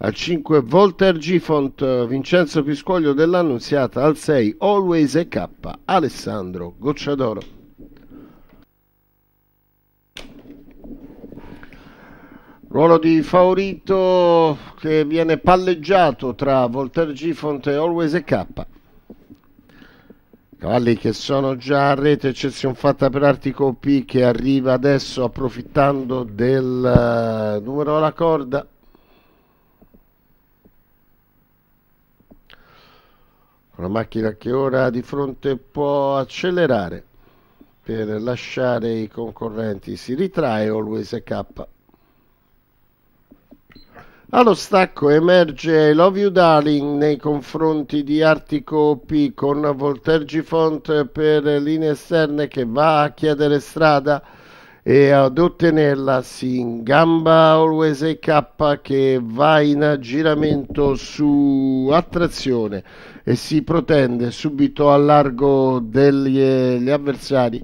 al 5 Volter Gifont, Vincenzo Piscoglio dell'Annunziata, al 6 Always e K, Alessandro Gocciadoro. Ruolo di favorito che viene palleggiato tra Volter Gifont e Always e K. Cavalli che sono già a rete, eccezione fatta per Artico P che arriva adesso approfittando del eh, numero alla corda. una macchina che ora di fronte può accelerare per lasciare i concorrenti, si ritrae Always K. Allo stacco emerge Love You Darling nei confronti di Artico op con Voltergi Font per linee esterne che va a chiedere strada e ad ottenerla si ingamba Always AK che va in aggiramento su attrazione e si protende subito al largo degli eh, avversari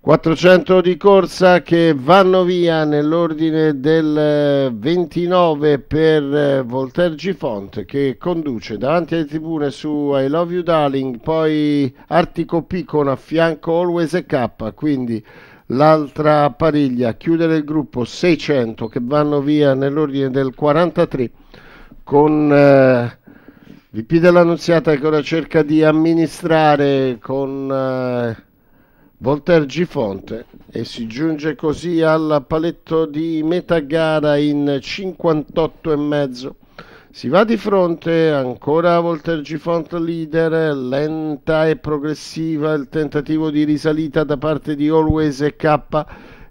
400 di corsa che vanno via nell'ordine del 29 eh, per eh, Voltaire Gifont che conduce davanti alle tribune su I Love You Darling, poi Artico Picon a fianco Always e K, quindi l'altra pariglia, chiudere il gruppo 600 che vanno via nell'ordine del 43 con eh, VP dell'Annunziata che ora cerca di amministrare con eh, Voltaire Gifonte e si giunge così al paletto di metà gara in 58 e mezzo. Si va di fronte ancora a Voltergifont leader, lenta e progressiva il tentativo di risalita da parte di Always e K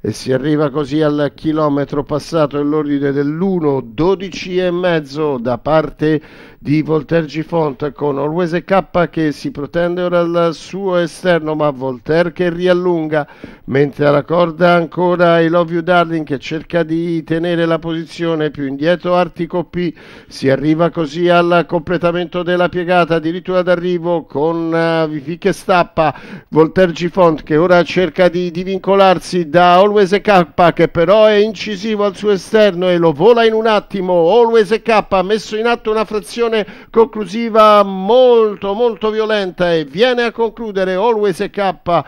e si arriva così al chilometro passato all'ordine dell'1 12 e mezzo da parte di Voltaire Gifont con Orwese K che si protende ora al suo esterno ma Voltaire che riallunga mentre alla corda ancora I Love You Darling che cerca di tenere la posizione più indietro Artico P si arriva così al completamento della piegata addirittura d'arrivo con uh, eh, Vifi stappa Voltaire Gifont che ora cerca di divincolarsi da Always Always a K che però è incisivo al suo esterno e lo vola in un attimo. Always a K ha messo in atto una frazione conclusiva molto molto violenta e viene a concludere Always a K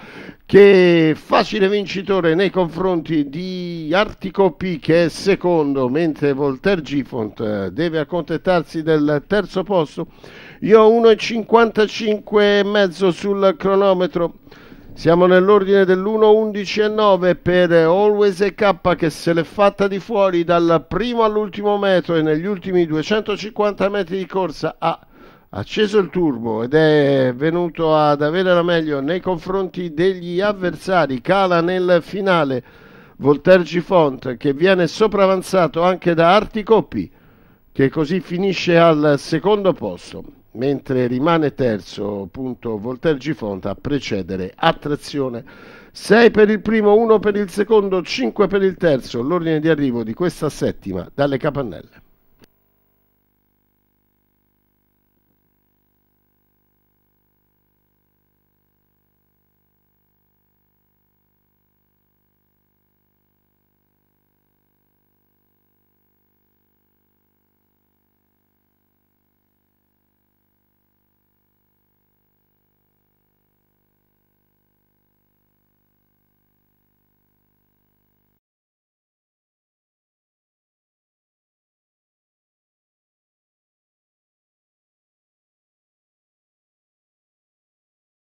che facile vincitore nei confronti di Artico P che è secondo mentre Voltaire Gifont eh, deve accontentarsi del terzo posto io 1,55 e mezzo sul cronometro siamo nell'ordine dell'1, 11 9 per Always e K che se l'è fatta di fuori dal primo all'ultimo metro e negli ultimi 250 metri di corsa ha acceso il turbo ed è venuto ad avere la meglio nei confronti degli avversari. Cala nel finale Voltergi Font che viene sopravanzato anche da Articoppi che così finisce al secondo posto mentre rimane terzo punto Voltaire Gifonta a precedere attrazione 6 per il primo, 1 per il secondo, 5 per il terzo, l'ordine di arrivo di questa settima dalle capannelle.